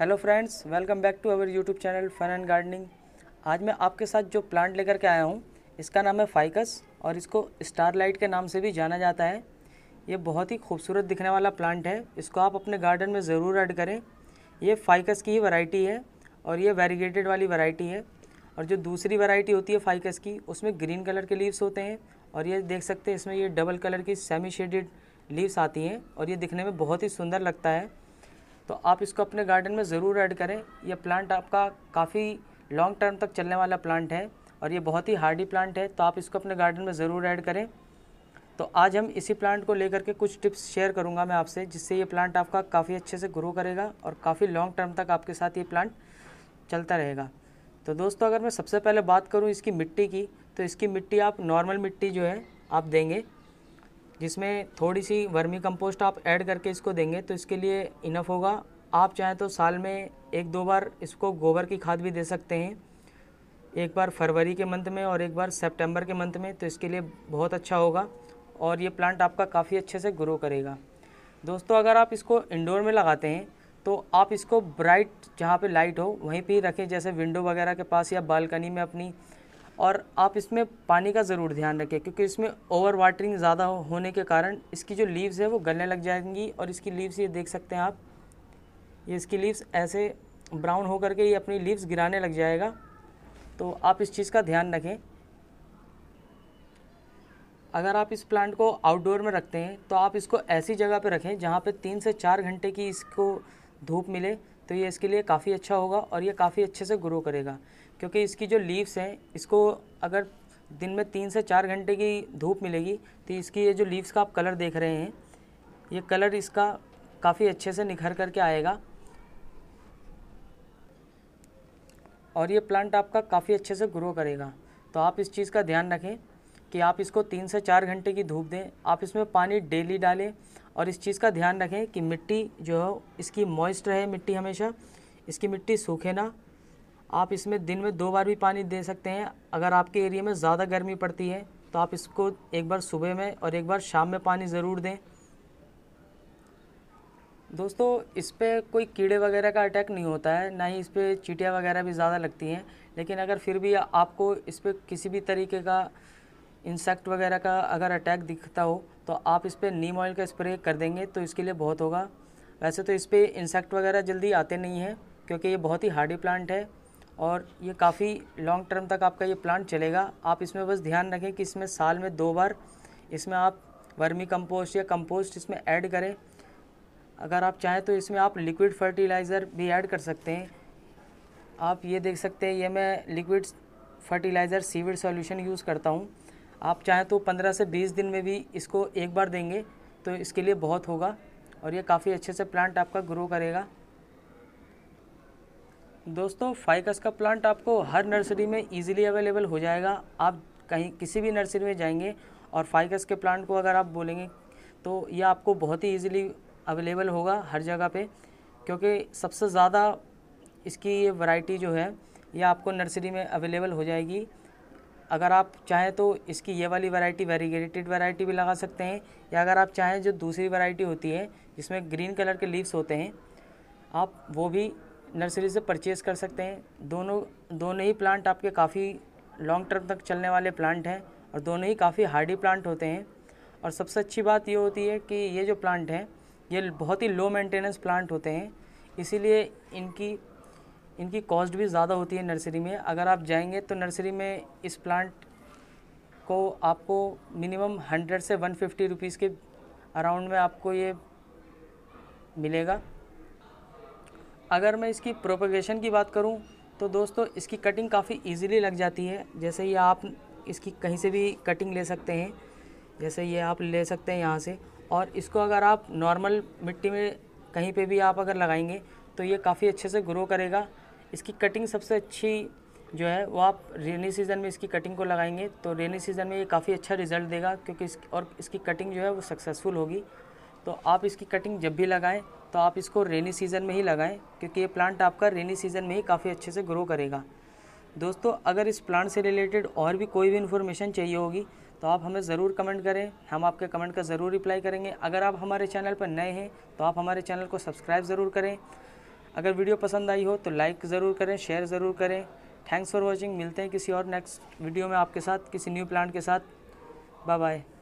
hello friends welcome back to our YouTube channel fun and gardening आज मैं आपके साथ जो प्लांट लेकर के आया हूँ इसका नाम है फाइकस और इसको स्टारलाइट के नाम से भी जाना जाता है ये बहुत ही खूबसूरत दिखने वाला प्लांट है इसको आप अपने गार्डन में ज़रूर ऐड करें ये फाइकस की ही वैरायटी है और ये वेरीगेटेड वाली वैरायटी है और जो दूसरी वैरायटी होती है फाइकस की उसमें ग्रीन कलर के लीव्स होते हैं और ये देख सकते हैं इसमें ये डबल कलर की सेमी शेडेड लीव्स आती हैं और ये दिखने में बहुत ही सुंदर लगता है तो आप इसको अपने गार्डन में ज़रूर ऐड करें यह प्लांट आपका काफ़ी लॉन्ग टर्म तक चलने वाला प्लांट है और ये बहुत ही हार्डी प्लांट है तो आप इसको अपने गार्डन में ज़रूर ऐड करें तो आज हम इसी प्लांट को लेकर के कुछ टिप्स शेयर करूंगा मैं आपसे जिससे ये प्लांट आपका काफ़ी अच्छे से ग्रो करेगा और काफ़ी लॉन्ग टर्म तक आपके साथ ये प्लांट चलता रहेगा तो दोस्तों अगर मैं सबसे पहले बात करूँ इसकी मिट्टी की तो इसकी मिट्टी आप नॉर्मल मिट्टी जो है आप देंगे जिसमें थोड़ी सी वर्मी कंपोस्ट आप ऐड करके इसको देंगे तो इसके लिए इनफ होगा आप चाहें तो साल में एक दो बार इसको गोबर की खाद भी दे सकते हैं एक बार फरवरी के मंथ में और एक बार सितंबर के मंथ में तो इसके लिए बहुत अच्छा होगा और ये प्लांट आपका काफ़ी अच्छे से ग्रो करेगा दोस्तों अगर आप इसको इंडोर में लगाते हैं तो आप इसको ब्राइट जहाँ पे लाइट हो वहीं पे ही रखें जैसे विंडो वगैरह के पास या बालकनी में अपनी और आप इसमें पानी का ज़रूर ध्यान रखें क्योंकि इसमें ओवर वाटरिंग ज़्यादा होने के कारण इसकी जो लीव्स है वो गलने लग जाएंगी और इसकी लीव्स ये देख सकते हैं आप ये इसकी लीव्स ऐसे ब्राउन होकर के ये अपनी लीव्स गिराने लग जाएगा तो आप इस चीज़ का ध्यान रखें अगर आप इस प्लांट को आउटडोर में रखते हैं तो आप इसको ऐसी जगह पर रखें जहाँ पर तीन से चार घंटे की इसको धूप मिले तो ये इसके लिए काफ़ी अच्छा होगा और ये काफ़ी अच्छे से ग्रो करेगा क्योंकि इसकी जो लीव्स हैं इसको अगर दिन में तीन से चार घंटे की धूप मिलेगी तो इसकी ये जो लीव्स का आप कलर देख रहे हैं ये कलर इसका काफ़ी अच्छे से निखर करके आएगा और ये प्लांट आपका काफ़ी अच्छे से ग्रो करेगा तो आप इस चीज़ का ध्यान रखें कि आप इसको तीन से चार घंटे की धूप दें आप इसमें पानी डेली डालें और इस चीज़ का ध्यान रखें कि मिट्टी जो है इसकी मॉइस्ट रहे मिट्टी हमेशा इसकी मिट्टी सूखे ना आप इसमें दिन में दो बार भी पानी दे सकते हैं अगर आपके एरिया में ज़्यादा गर्मी पड़ती है तो आप इसको एक बार सुबह में और एक बार शाम में पानी ज़रूर दें दोस्तों इस पर कोई कीड़े वगैरह का अटैक नहीं होता है ना ही इस पर चीटियाँ वगैरह भी ज़्यादा लगती हैं लेकिन अगर फिर भी आपको इस पर किसी भी तरीके का इंसेक्ट वगैरह का अगर अटैक दिखता हो तो आप इस पर नीम ऑयल का स्प्रे कर देंगे तो इसके लिए बहुत होगा वैसे तो इस पर इंसेक्ट वगैरह जल्दी आते नहीं हैं क्योंकि ये बहुत ही हार्डी प्लांट है और ये काफ़ी लॉन्ग टर्म तक आपका ये प्लांट चलेगा आप इसमें बस ध्यान रखें कि इसमें साल में दो बार इसमें आप वर्मी कंपोस्ट या कंपोस्ट इसमें ऐड करें अगर आप चाहें तो इसमें आप लिक्विड फर्टिलाइज़र भी ऐड कर सकते हैं आप ये देख सकते हैं ये मैं liquid fertiliser seaweed solution use करता हूँ आप चाहें तो पंद्रह से बीस दिन में भी इसको एक बार देंगे तो इसके लिए बहुत होगा और ये काफ़ी अच्छे से प्लांट आपका ग्रो करेगा दोस्तों फाइकस का प्लांट आपको हर नर्सरी में इजीली अवेलेबल हो जाएगा आप कहीं किसी भी नर्सरी में जाएंगे और फाइकस के प्लांट को अगर आप बोलेंगे तो यह आपको बहुत ही ईजिली अवेलेबल होगा हर जगह पर क्योंकि सबसे ज़्यादा इसकी ये वाइटी जो है यह आपको नर्सरी में अवेलेबल हो जाएगी अगर आप चाहें तो इसकी ये वाली वैरायटी वेरीगेटेड वैरायटी भी लगा सकते हैं या अगर आप चाहें जो दूसरी वैरायटी होती है जिसमें ग्रीन कलर के लीव्स होते हैं आप वो भी नर्सरी से परचेज़ कर सकते हैं दोनों दोनों ही प्लांट आपके काफ़ी लॉन्ग टर्म तक चलने वाले प्लांट हैं और दोनों ही काफ़ी हार्डी प्लांट होते हैं और सबसे अच्छी बात ये होती है कि ये जो प्लांट हैं ये बहुत ही लो मेंटेनेंस प्लांट होते हैं इसीलिए इनकी इनकी कॉस्ट भी ज़्यादा होती है नर्सरी में अगर आप जाएंगे तो नर्सरी में इस प्लांट को आपको मिनिमम हंड्रेड से वन फिफ्टी रुपीज़ के अराउंड में आपको ये मिलेगा अगर मैं इसकी प्रोपोगेशन की बात करूं तो दोस्तों इसकी कटिंग काफ़ी इजीली लग जाती है जैसे ये आप इसकी कहीं से भी कटिंग ले सकते हैं जैसे ये आप ले सकते हैं यहाँ से और इसको अगर आप नॉर्मल मिट्टी में कहीं पे भी आप अगर लगाएंगे तो ये काफ़ी अच्छे से ग्रो करेगा इसकी कटिंग सबसे अच्छी जो है वो आप रेनी सीज़न में इसकी कटिंग को लगाएंगे तो रेनी सीज़न में ये काफ़ी अच्छा रिजल्ट देगा क्योंकि इस और इसकी कटिंग जो है वो सक्सेसफुल होगी तो आप इसकी कटिंग जब भी लगाएं तो आप इसको रेनी सीज़न में ही लगाएं क्योंकि ये प्लांट आपका रेनी सीज़न में ही काफ़ी अच्छे से ग्रो करेगा दोस्तों अगर इस प्लांट से रिलेटेड और भी कोई भी इन्फॉर्मेशन चाहिए होगी तो आप हमें ज़रूर कमेंट करें हम आपके कमेंट का ज़रूर रिप्लाई करेंगे अगर आप हमारे चैनल पर नए हैं तो आप हमारे चैनल को सब्सक्राइब ज़रूर करें अगर वीडियो पसंद आई हो तो लाइक ज़रूर करें शेयर ज़रूर करें थैंक्स फॉर वॉचिंग मिलते हैं किसी और नेक्स्ट वीडियो में आपके साथ किसी न्यू प्लान के साथ बाय बाय